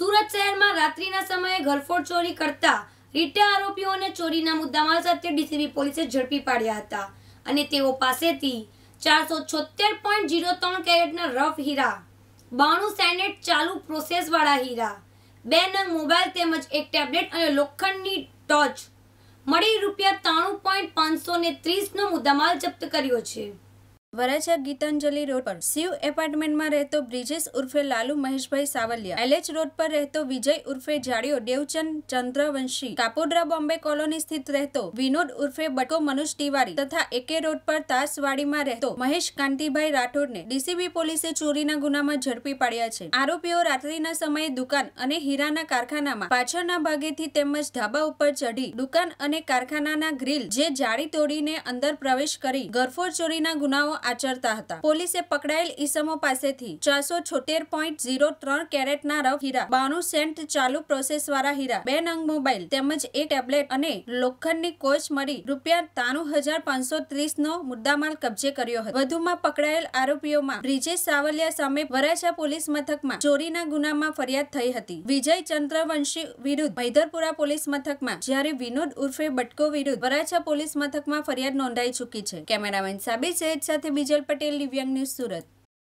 સુરત શહેરમાં રાત્રિના સમયે ઘરફોડ ચોરી કરતા રીટા આરોપીઓને ચોરીના મુદ્દામાલ સાથે ડીસીબી પોલીસે ઝડપી પાડ્યા હતા અને તેઓ પાસેથી ચારસો છોતેર પોઈન્ટ જીરો ત્રણ કેરેટના રફ હીરા બાણું સેનેટ ચાલુ પ્રોસેસવાળા હીરા બે નંગ મોબાઈલ તેમજ એક ટેબ્લેટ અને લોખંડની ટોચ મળી રૂપિયા ત્રાણું પોઈન્ટ પાંચસો ને ત્રીસનો મુદ્દામાલ જપ્ત કર્યો છે વરાછા ગીતાંજલિ રોડ પર શિવ એપાર્ટમેન્ટમાં રહેતો બ્રિજેશ ઉર્ફે લાલુ મહેશભાઈ સાવલિયા એલએચ રોડ પર રહેતો વિજય ઉર્ફે જાડિયો દેવચંદ ચંદ્રવંશી કાપોડરા બોમ્બે કોલોની સ્થિત રહેતો વિનોદ ઉર્ફે બટકો મનુષ તિવારી તથા એકે રોડ પર તાસવાડીમાં રહેતો મહેશ કાંતિભાઈ રાઠોડને ડીસીબી પોલીસે ચોરીના ગુનામાં ઝડપી પાડ્યા છે આરોપીઓ રાત્રિના સમયે દુકાન અને હીરાના કારખાનામાં પાછળના ભાગેથી તેમજ ધાબા ઉપર ચઢી દુકાન અને કારખાનાના ગ્રીલ જે જાળી તોડીને અંદર પ્રવેશ કરી ગરફોડ ચોરીના ગુનાઓ આચરતા હતા પોલીસે પકડાયેલ ઈસમો પાસેથી ચારસો છોતેર પોઈન્ટ ઝીરો ત્રણ કેરેટના રફ હીરા બાણું સેન્ટ ચાલુ પ્રોસેસવાળા હીરા બે નંગ મોબાઈલ તેમજ એક ટેબ્લેટ અને લોખંડની કોચ મળી રૂપિયા ત્રાણું હજાર પાંચસો ત્રીસનો મુદ્દામાલ કબજે કર્યો હતો વધુમાં પકડાયેલ આરોપીઓમાં બ્રિજેશ સાવલિયા સામે વરાછા પોલીસ મથકમાં ચોરીના ગુનામાં ફરિયાદ થઈ હતી વિજય ચંદ્રવંશી વિરુદ્ધ ભૈધરપુરા પોલીસ મથકમાં જ્યારે વિનોદ ઉર્ફે બટકો વિરુદ્ધ વરાછા પોલીસ મથકમાં ફરિયાદ નોંધાઈ ચૂકી છે કેમેરામેન સાબી સેજ સાથે સાથે બીજલ પટેલ દિવ્યાંગ ન્યૂઝ સુરત